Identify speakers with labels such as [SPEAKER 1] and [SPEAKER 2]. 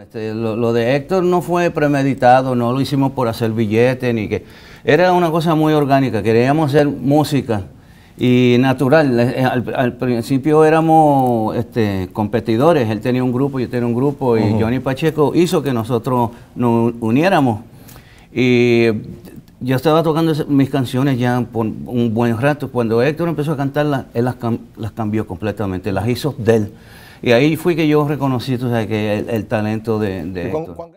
[SPEAKER 1] Este, lo, de Héctor no fue premeditado, no lo hicimos por hacer billetes ni que. Era una cosa muy orgánica, queríamos hacer música y natural. Eh, eh, al, principio éramos este, competidores, él tenía un grupo, yo tenía un grupo y Johnny Pacheco hizo que nosotros nos uniéramos. Y yo estaba tocando mis canciones ya por un buen rato. Cuando Héctor empezó a cantarlas, él las, las, cambió completamente, las hizo de él. Y ahí fue que yo reconocí que el, talento de, de